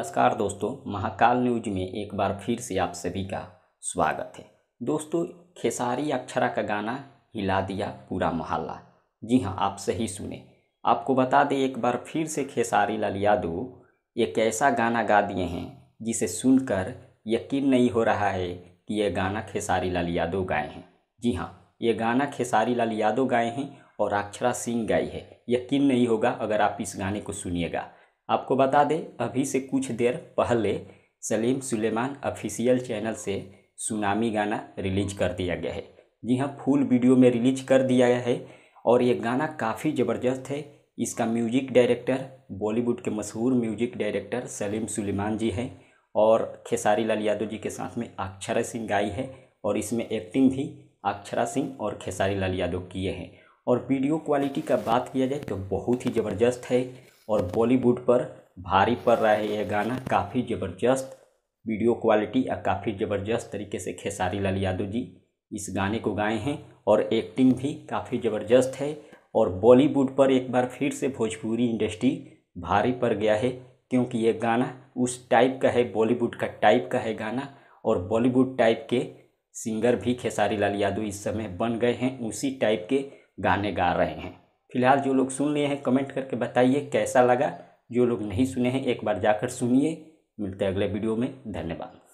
नमस्कार दोस्तों महाकाल न्यूज में एक बार फिर से आप सभी का स्वागत है दोस्तों खेसारी अक्षरा का गाना हिला दिया पूरा मोहल्ला जी हाँ आप सही सुने आपको बता दें एक बार फिर से खेसारी लाल यादव एक ऐसा गाना गा दिए हैं जिसे सुनकर यकीन नहीं हो रहा है कि यह गाना खेसारी लाल यादव गाए हैं जी हाँ ये गाना खेसारी लाल यादव गाए हैं और अक्षरा सिंह गाई है यकीन नहीं होगा अगर आप इस गाने को सुनिएगा आपको बता दें अभी से कुछ देर पहले सलीम सुलेमान ऑफिशियल चैनल से सुनामी गाना रिलीज कर दिया गया है जी हाँ फुल वीडियो में रिलीज कर दिया गया है और ये गाना काफ़ी ज़बरदस्त है इसका म्यूजिक डायरेक्टर बॉलीवुड के मशहूर म्यूजिक डायरेक्टर सलीम सुलेमान जी हैं और खेसारी लाल यादव जी के साथ में अक्षरा सिंह गाई है और इसमें एक्टिंग भी अक्षरा सिंह और खेसारी लाल यादव किए हैं और वीडियो क्वालिटी का बात किया जाए तो बहुत ही ज़बरदस्त है और बॉलीवुड पर भारी पड़ रहा है यह गाना काफ़ी ज़बरदस्त वीडियो क्वालिटी और काफ़ी ज़बरदस्त तरीके से खेसारी लाल यादव जी इस गाने को गाए हैं और एक्टिंग भी काफ़ी ज़बरदस्त है और बॉलीवुड पर एक बार फिर से भोजपुरी इंडस्ट्री भारी पड़ गया है क्योंकि ये गाना उस टाइप का है बॉलीवुड का टाइप का है गाना और बॉलीवुड टाइप के सिंगर भी खेसारी लाल यादव इस समय बन गए हैं उसी टाइप के गाने गा रहे हैं फिलहाल जो लोग सुन लिए हैं कमेंट करके बताइए कैसा लगा जो लोग नहीं सुने हैं एक बार जाकर सुनिए मिलते हैं अगले वीडियो में धन्यवाद